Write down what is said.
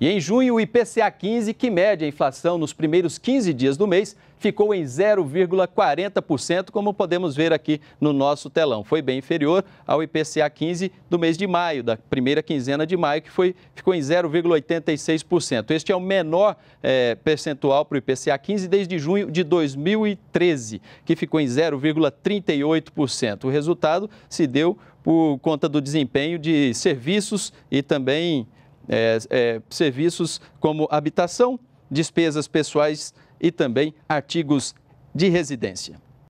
E em junho, o IPCA 15, que mede a inflação nos primeiros 15 dias do mês, ficou em 0,40%, como podemos ver aqui no nosso telão. Foi bem inferior ao IPCA 15 do mês de maio, da primeira quinzena de maio, que foi, ficou em 0,86%. Este é o menor é, percentual para o IPCA 15 desde junho de 2013, que ficou em 0,38%. O resultado se deu por conta do desempenho de serviços e também é, é, serviços como habitação, despesas pessoais e também artigos de residência.